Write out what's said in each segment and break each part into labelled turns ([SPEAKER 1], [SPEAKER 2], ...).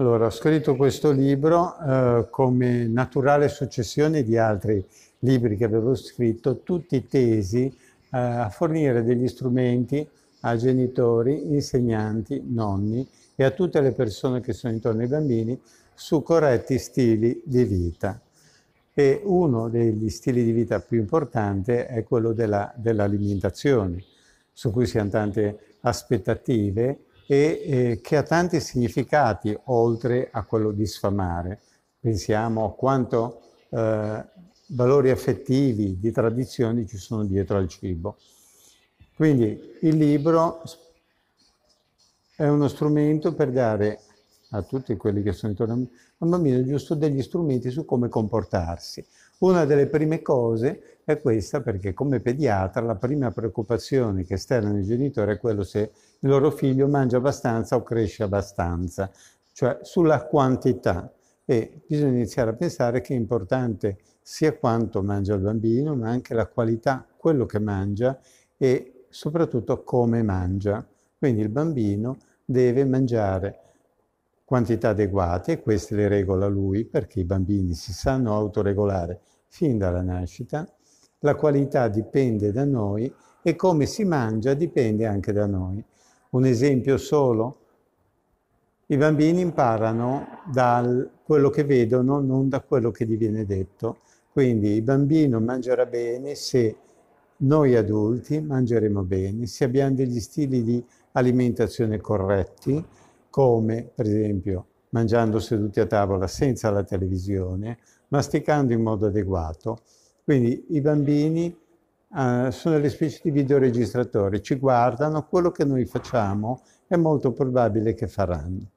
[SPEAKER 1] Allora, ho scritto questo libro eh, come naturale successione di altri libri che avevo scritto, tutti tesi eh, a fornire degli strumenti a genitori, insegnanti, nonni e a tutte le persone che sono intorno ai bambini su corretti stili di vita. E uno degli stili di vita più importanti è quello della, dell'alimentazione, su cui si hanno tante aspettative e eh, che ha tanti significati oltre a quello di sfamare. Pensiamo a quanto eh, valori affettivi, di tradizioni ci sono dietro al cibo. Quindi il libro è uno strumento per dare a tutti quelli che sono intorno a me, al bambino giusto degli strumenti su come comportarsi. Una delle prime cose è questa perché come pediatra la prima preoccupazione che esternano i genitori è quello se il loro figlio mangia abbastanza o cresce abbastanza, cioè sulla quantità. E bisogna iniziare a pensare che è importante sia quanto mangia il bambino, ma anche la qualità, quello che mangia e soprattutto come mangia. Quindi il bambino deve mangiare quantità adeguate, queste le regola lui perché i bambini si sanno autoregolare fin dalla nascita, la qualità dipende da noi e come si mangia dipende anche da noi. Un esempio solo, i bambini imparano da quello che vedono, non da quello che gli viene detto. Quindi il bambino mangerà bene se noi adulti mangeremo bene, se abbiamo degli stili di alimentazione corretti, come per esempio mangiando seduti a tavola senza la televisione, masticando in modo adeguato. Quindi i bambini eh, sono delle specie di videoregistratori, ci guardano, quello che noi facciamo è molto probabile che faranno.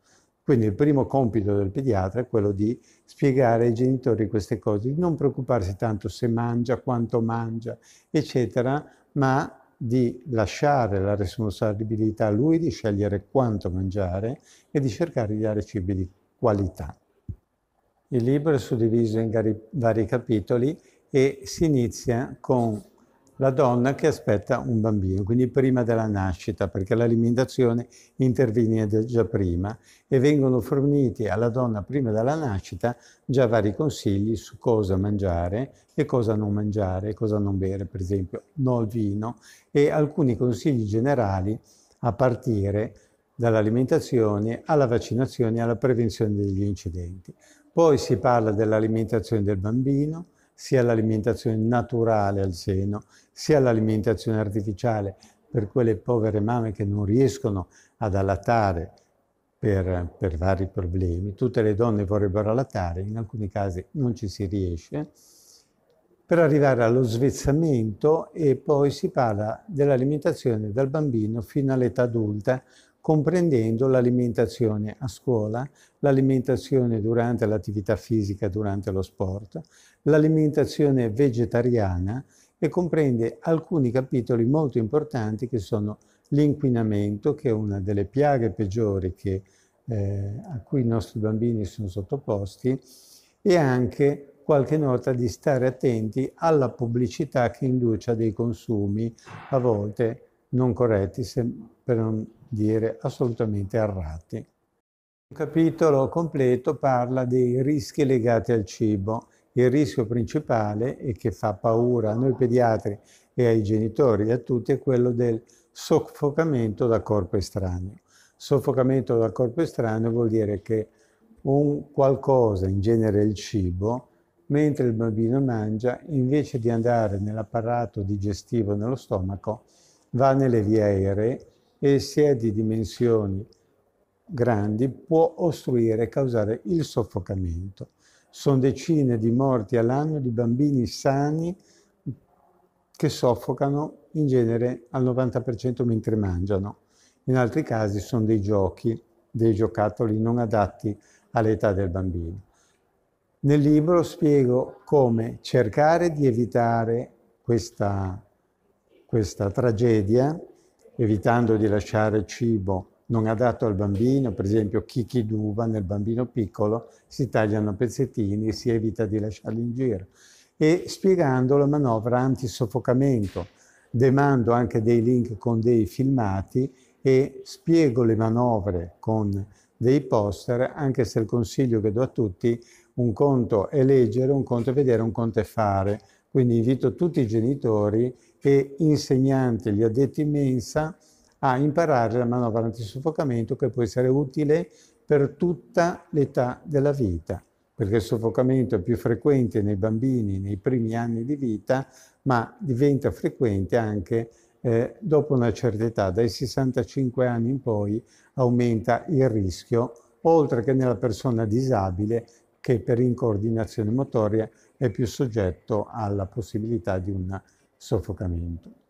[SPEAKER 1] Quindi il primo compito del pediatra è quello di spiegare ai genitori queste cose, di non preoccuparsi tanto se mangia, quanto mangia, eccetera, ma di lasciare la responsabilità a lui di scegliere quanto mangiare e di cercare di dare cibi di qualità. Il libro è suddiviso in vari capitoli e si inizia con la donna che aspetta un bambino, quindi prima della nascita, perché l'alimentazione interviene già prima e vengono forniti alla donna prima della nascita già vari consigli su cosa mangiare e cosa non mangiare, cosa non bere, per esempio no vino e alcuni consigli generali a partire dall'alimentazione alla vaccinazione e alla prevenzione degli incidenti. Poi si parla dell'alimentazione del bambino, sia l'alimentazione naturale al seno, sia l'alimentazione artificiale per quelle povere mamme che non riescono ad allattare per, per vari problemi. Tutte le donne vorrebbero allattare, in alcuni casi non ci si riesce, per arrivare allo svezzamento e poi si parla dell'alimentazione dal bambino fino all'età adulta, comprendendo l'alimentazione a scuola, l'alimentazione durante l'attività fisica, durante lo sport, l'alimentazione vegetariana e comprende alcuni capitoli molto importanti che sono l'inquinamento, che è una delle piaghe peggiori che, eh, a cui i nostri bambini sono sottoposti, e anche qualche nota di stare attenti alla pubblicità che induce a dei consumi a volte non corretti, se, per non dire assolutamente errati. Un capitolo completo parla dei rischi legati al cibo. Il rischio principale e che fa paura a noi pediatri e ai genitori e a tutti è quello del soffocamento da corpo estraneo. Soffocamento da corpo estraneo vuol dire che un qualcosa, in genere il cibo, mentre il bambino mangia, invece di andare nell'apparato digestivo nello stomaco, va nelle vie aeree e se è di dimensioni grandi può ostruire e causare il soffocamento. Sono decine di morti all'anno di bambini sani che soffocano in genere al 90% mentre mangiano. In altri casi sono dei giochi, dei giocattoli non adatti all'età del bambino. Nel libro spiego come cercare di evitare questa, questa tragedia evitando di lasciare cibo non adatto al bambino, per esempio chicchi d'uva nel bambino piccolo, si tagliano pezzettini e si evita di lasciarli in giro. E spiegando la manovra antisoffocamento, demando anche dei link con dei filmati e spiego le manovre con dei poster, anche se il consiglio che do a tutti, un conto è leggere, un conto è vedere, un conto è fare. Quindi invito tutti i genitori e insegnanti, gli addetti mensa, a imparare la manovra antisoffocamento che può essere utile per tutta l'età della vita, perché il soffocamento è più frequente nei bambini nei primi anni di vita, ma diventa frequente anche eh, dopo una certa età, dai 65 anni in poi aumenta il rischio, oltre che nella persona disabile che per incoordinazione motoria è più soggetto alla possibilità di una sofocamento